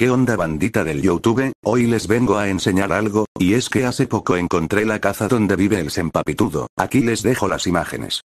¿Qué onda bandita del Youtube? Hoy les vengo a enseñar algo, y es que hace poco encontré la caza donde vive el sempapitudo, aquí les dejo las imágenes.